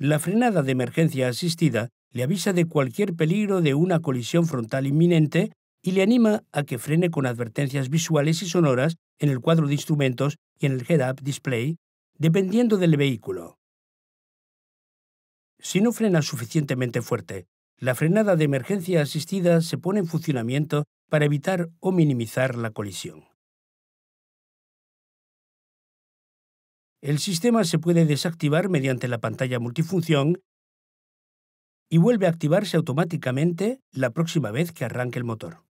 La frenada de emergencia asistida le avisa de cualquier peligro de una colisión frontal inminente y le anima a que frene con advertencias visuales y sonoras en el cuadro de instrumentos y en el head-up display, dependiendo del vehículo. Si no frena suficientemente fuerte, la frenada de emergencia asistida se pone en funcionamiento para evitar o minimizar la colisión. El sistema se puede desactivar mediante la pantalla multifunción y vuelve a activarse automáticamente la próxima vez que arranque el motor.